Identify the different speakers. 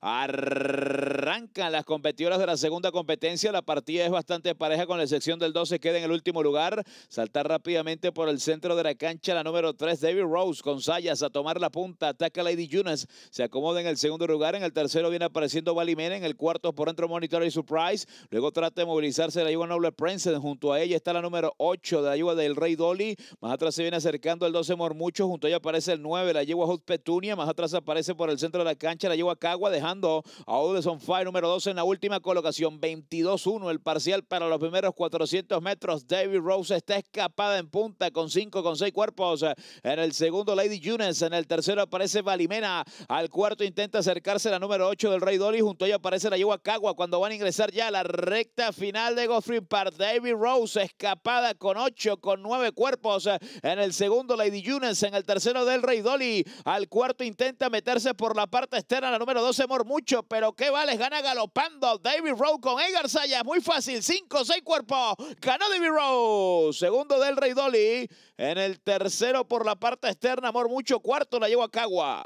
Speaker 1: Ar... Arrancan las competidoras de la segunda competencia. La partida es bastante pareja con la sección del 12. Queda en el último lugar. Saltar rápidamente por el centro de la cancha la número 3, David Rose, con Sayas a tomar la punta. Ataca Lady Yunas. Se acomoda en el segundo lugar. En el tercero viene apareciendo Valimena. En el cuarto por dentro Monitor y Surprise. Luego trata de movilizarse la Yuga Noble Prince, Junto a ella está la número 8 de la yegua del Rey Dolly. Más atrás se viene acercando el 12 Mormucho. Junto a ella aparece el 9, la Yegua Hot Petunia. Más atrás aparece por el centro de la cancha la Yegua Cagua, dejando a Odison número 12 en la última colocación. 22-1 el parcial para los primeros 400 metros. David Rose está escapada en punta con 5 con 6 cuerpos. En el segundo, Lady Junens En el tercero aparece Valimena. Al cuarto intenta acercarse la número 8 del Rey Dolly. Junto a ella aparece la Yegua cuando van a ingresar ya a la recta final de Goffrey Park. David Rose escapada con 8 con 9 cuerpos. En el segundo, Lady Junens En el tercero, del Rey Dolly. Al cuarto intenta meterse por la parte externa la número 12, Mor Mucho, Pero qué vale gana galopando David Rowe con Edgar Sayas. Muy fácil, Cinco, seis cuerpos. Ganó David Rowe. Segundo del Rey Dolly. En el tercero por la parte externa, amor mucho. Cuarto la llevo a Cagua.